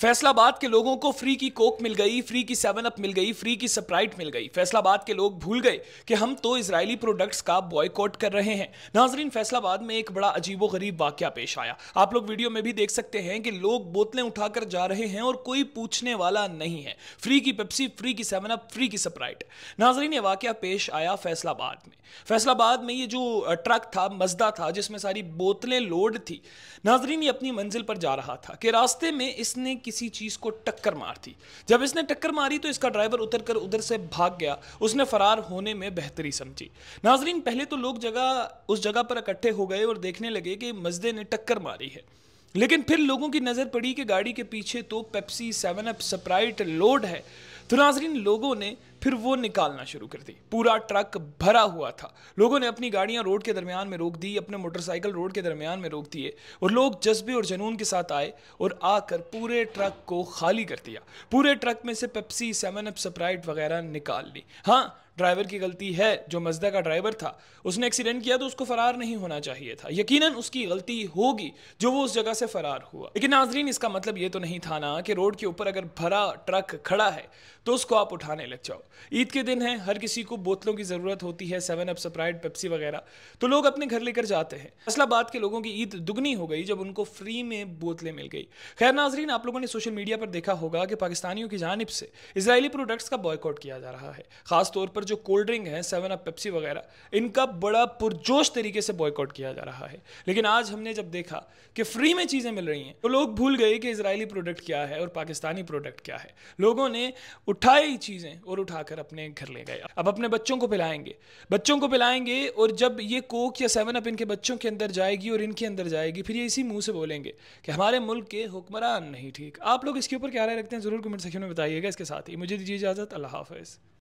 फैसलाबाद के लोगों को फ्री की कोक मिल गई फ्री की सेवन अप मिल गई फ्री की सप्राइट मिल गई फैसलाबाद के लोग भूल गए कि हम तो इसराइली प्रोडक्ट्स का बॉयकॉट कर रहे हैं नाजरीन फैसलाबाद में एक बड़ा अजीबो गरीब वाक्य पेश आया आप लोग वीडियो में भी देख सकते हैं कि लोग बोतलें उठाकर जा रहे हैं और कोई पूछने वाला नहीं है फ्री की पेप्सी फ्री की सेवन अप फ्री की सप्राइट नाजरीन ये वाक्य पेश आया फैसलाबाद में फैसलाबाद में ये जो ट्रक था मजदा था जिसमें सारी बोतलें लोड थी नाजरीन ये अपनी मंजिल पर जा रहा था कि रास्ते में इसने किसी चीज़ को टक्कर मार थी जब इसने टक्कर मारी तो इसका ड्राइवर उतर कर उधर से भाग गया उसने फरार होने में बेहतरी समझी नाजरीन पहले तो लोग जगह उस जगह पर इकट्ठे हो गए और देखने लगे कि मजदे ने टक्कर मारी है लेकिन फिर लोगों की नज़र पड़ी कि गाड़ी के पीछे तो Pepsi seven up Sprite load है तो नाजरीन लोगों ने फिर वो निकालना शुरू कर दी पूरा ट्रक भरा हुआ था लोगों ने अपनी गाड़ियां रोड के दरमियान में रोक दी अपने मोटरसाइकिल रोड के दरमियान में रोक दिए और लोग जज्बे और जनून के साथ आए और आकर पूरे ट्रक को खाली कर दिया पूरे ट्रक में से पेप्सी सेवन अप स्प्राइट वगैरह निकाल ली हाँ ड्राइवर की गलती है जो मजदा का ड्राइवर था उसने एक्सीडेंट किया तो उसको फरार नहीं होना चाहिए था यकीनन उसकी गलती होगी जो वो उस जगह से फरार हुआ लेकिन नाजरीन इसका मतलब ये तो नहीं था ना कि रोड के ऊपर अगर भरा ट्रक खड़ा है तो उसको आप उठाने लग जाओ ईद के दिन है हर किसी को बोतलों की ज़रूरत होती है सेवन अप सप्राइड पेप्सी वगैरह तो लोग अपने घर लेकर जाते हैं असलाबाद के लोगों की ईद दुगनी हो गई जब उनको फ्री में बोतलें मिल गई खैर नाजरीन आप लोगों ने सोशल मीडिया पर देखा होगा कि पाकिस्तानियों की जानब से इसराइली प्रोडक्ट्स का बॉयकॉट किया जा रहा है खासतौर पर जो कोल्ड ड्रिंक है सेवन अप पेप्सी वगैरह इनका बड़ा पुरजोश तरीके से बॉयकॉट किया जा रहा है लेकिन आज हमने जब देखा कि फ्री में चीज़ें मिल रही हैं तो लोग भूल गए कि इसराइली प्रोडक्ट क्या है और पाकिस्तानी प्रोडक्ट क्या है लोगों ने उठाई चीज़ें और उठाकर अपने घर ले गए अब अपने बच्चों को पिलाएंगे बच्चों को पिलाएंगे और जब ये कोक या सेवन अप इनके बच्चों के अंदर जाएगी और इनके अंदर जाएगी फिर ये इसी मुंह से बोलेंगे कि हमारे मुल्क के हुक्मरान नहीं ठीक आप लोग इसके ऊपर क्या राय रखते हैं ज़रूर कमेंट सेक्शन में बताइएगा इसके साथ ही मुझे दीजिए इजाज़त अल्लाह हाफिज़